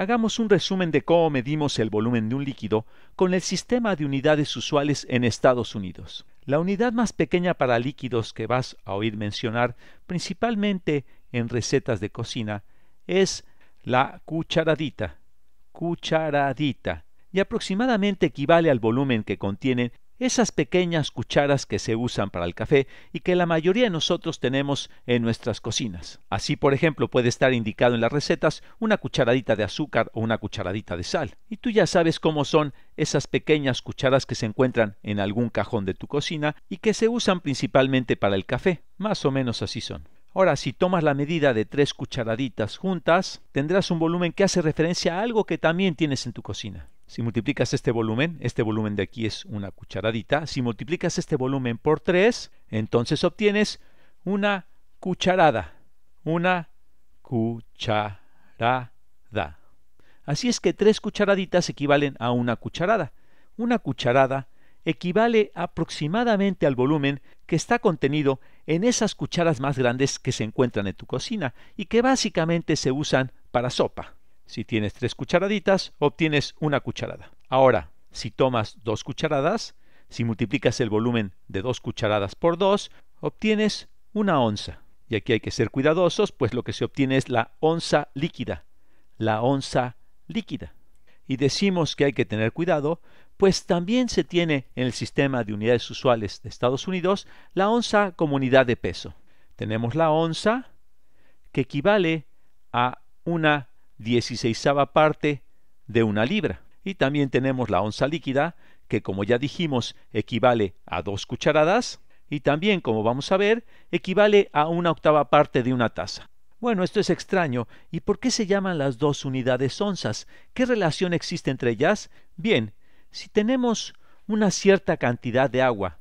Hagamos un resumen de cómo medimos el volumen de un líquido con el sistema de unidades usuales en Estados Unidos. La unidad más pequeña para líquidos que vas a oír mencionar principalmente en recetas de cocina es la cucharadita, cucharadita, y aproximadamente equivale al volumen que contienen esas pequeñas cucharas que se usan para el café y que la mayoría de nosotros tenemos en nuestras cocinas. Así, por ejemplo, puede estar indicado en las recetas una cucharadita de azúcar o una cucharadita de sal. Y tú ya sabes cómo son esas pequeñas cucharas que se encuentran en algún cajón de tu cocina y que se usan principalmente para el café. Más o menos así son. Ahora, si tomas la medida de tres cucharaditas juntas, tendrás un volumen que hace referencia a algo que también tienes en tu cocina. Si multiplicas este volumen, este volumen de aquí es una cucharadita, si multiplicas este volumen por 3, entonces obtienes una cucharada, una cucharada. Así es que tres cucharaditas equivalen a una cucharada. Una cucharada equivale aproximadamente al volumen que está contenido en esas cucharas más grandes que se encuentran en tu cocina y que básicamente se usan para sopa. Si tienes tres cucharaditas, obtienes una cucharada. Ahora, si tomas dos cucharadas, si multiplicas el volumen de dos cucharadas por dos, obtienes una onza. Y aquí hay que ser cuidadosos, pues lo que se obtiene es la onza líquida. La onza líquida. Y decimos que hay que tener cuidado, pues también se tiene en el sistema de unidades usuales de Estados Unidos la onza como unidad de peso. Tenemos la onza, que equivale a una dieciséisava parte de una libra. Y también tenemos la onza líquida, que como ya dijimos equivale a dos cucharadas, y también, como vamos a ver, equivale a una octava parte de una taza. Bueno, esto es extraño. ¿Y por qué se llaman las dos unidades onzas? ¿Qué relación existe entre ellas? Bien, si tenemos una cierta cantidad de agua,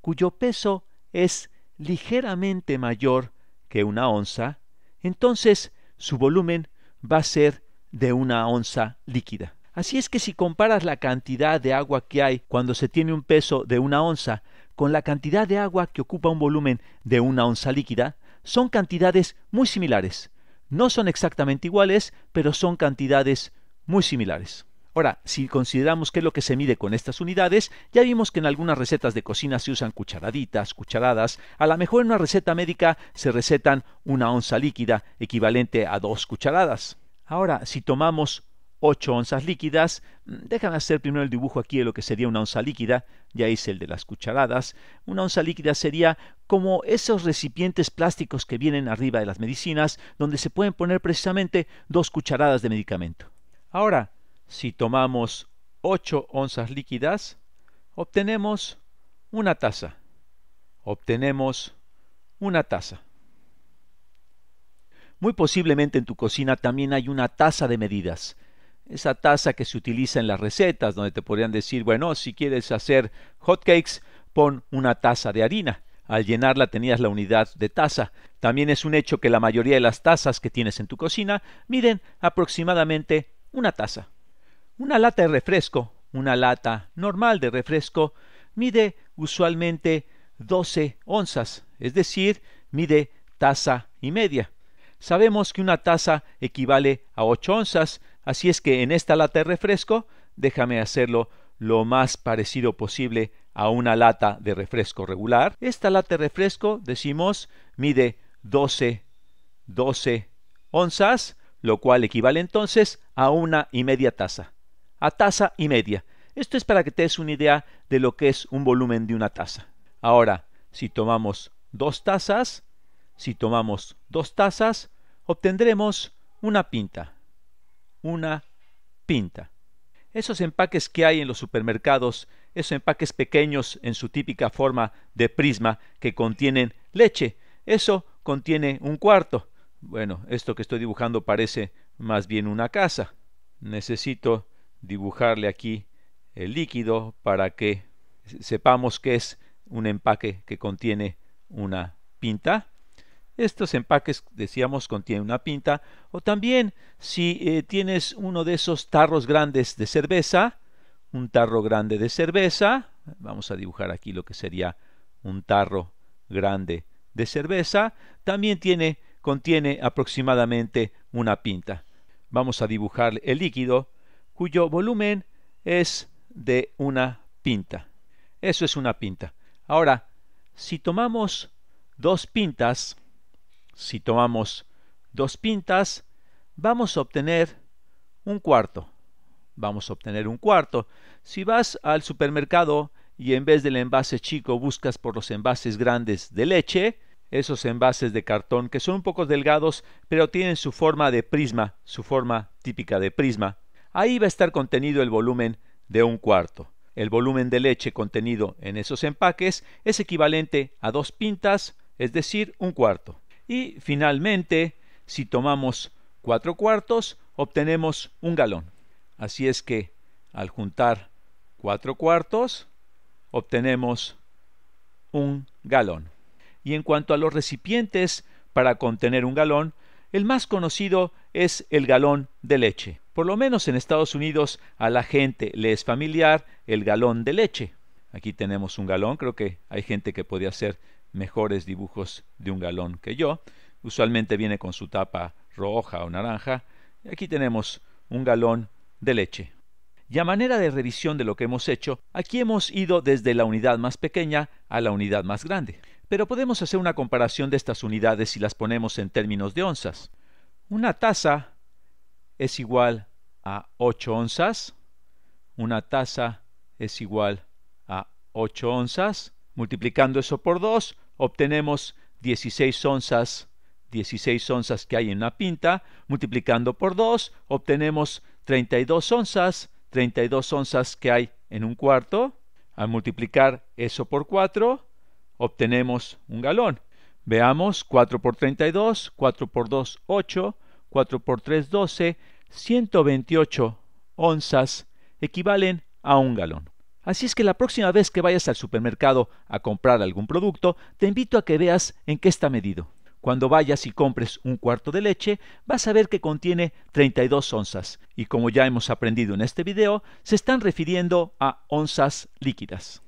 cuyo peso es ligeramente mayor que una onza, entonces su volumen va a ser de una onza líquida. Así es que si comparas la cantidad de agua que hay cuando se tiene un peso de una onza con la cantidad de agua que ocupa un volumen de una onza líquida, son cantidades muy similares. No son exactamente iguales, pero son cantidades muy similares. Ahora, si consideramos qué es lo que se mide con estas unidades, ya vimos que en algunas recetas de cocina se usan cucharaditas, cucharadas, a lo mejor en una receta médica se recetan una onza líquida equivalente a dos cucharadas. Ahora, si tomamos 8 onzas líquidas. Mm, déjame hacer primero el dibujo aquí de lo que sería una onza líquida. Ya hice el de las cucharadas. Una onza líquida sería como esos recipientes plásticos que vienen arriba de las medicinas, donde se pueden poner precisamente dos cucharadas de medicamento. Ahora, si tomamos 8 onzas líquidas, obtenemos una taza. Obtenemos una taza. Muy posiblemente en tu cocina también hay una taza de medidas. Esa taza que se utiliza en las recetas, donde te podrían decir, bueno, si quieres hacer hotcakes, pon una taza de harina. Al llenarla tenías la unidad de taza. También es un hecho que la mayoría de las tazas que tienes en tu cocina miden aproximadamente una taza. Una lata de refresco, una lata normal de refresco, mide usualmente 12 onzas, es decir, mide taza y media. Sabemos que una taza equivale a 8 onzas, así es que en esta lata de refresco, déjame hacerlo lo más parecido posible a una lata de refresco regular. Esta lata de refresco, decimos, mide 12, 12 onzas, lo cual equivale entonces a una y media taza a taza y media. Esto es para que te des una idea de lo que es un volumen de una taza. Ahora, si tomamos dos tazas, si tomamos dos tazas, obtendremos una pinta. Una pinta. Esos empaques que hay en los supermercados, esos empaques pequeños en su típica forma de prisma que contienen leche, eso contiene un cuarto. Bueno, esto que estoy dibujando parece más bien una casa. Necesito dibujarle aquí el líquido para que sepamos que es un empaque que contiene una pinta. Estos empaques, decíamos, contienen una pinta. O también, si eh, tienes uno de esos tarros grandes de cerveza, un tarro grande de cerveza, vamos a dibujar aquí lo que sería un tarro grande de cerveza, también tiene, contiene aproximadamente una pinta. Vamos a dibujar el líquido cuyo volumen es de una pinta. Eso es una pinta. Ahora, si tomamos dos pintas, si tomamos dos pintas, vamos a obtener un cuarto. Vamos a obtener un cuarto. Si vas al supermercado y en vez del envase chico buscas por los envases grandes de leche, esos envases de cartón que son un poco delgados, pero tienen su forma de prisma, su forma típica de prisma. Ahí va a estar contenido el volumen de un cuarto. El volumen de leche contenido en esos empaques es equivalente a dos pintas, es decir, un cuarto. Y finalmente, si tomamos cuatro cuartos, obtenemos un galón. Así es que al juntar cuatro cuartos, obtenemos un galón. Y en cuanto a los recipientes para contener un galón, el más conocido es el galón de leche. Por lo menos en Estados Unidos a la gente le es familiar el galón de leche. Aquí tenemos un galón, creo que hay gente que podría hacer mejores dibujos de un galón que yo. Usualmente viene con su tapa roja o naranja. Y aquí tenemos un galón de leche. Y a manera de revisión de lo que hemos hecho, aquí hemos ido desde la unidad más pequeña a la unidad más grande. Pero podemos hacer una comparación de estas unidades si las ponemos en términos de onzas. Una taza es igual a 8 onzas. Una taza es igual a 8 onzas. Multiplicando eso por 2, obtenemos 16 onzas, 16 onzas que hay en una pinta. Multiplicando por 2, obtenemos 32 onzas, 32 onzas que hay en un cuarto. Al multiplicar eso por 4, obtenemos un galón. Veamos, 4 por 32, 4 por 2, 8, 4 por 3, 12, 128 onzas equivalen a un galón. Así es que la próxima vez que vayas al supermercado a comprar algún producto, te invito a que veas en qué está medido. Cuando vayas y compres un cuarto de leche, vas a ver que contiene 32 onzas, y como ya hemos aprendido en este video, se están refiriendo a onzas líquidas.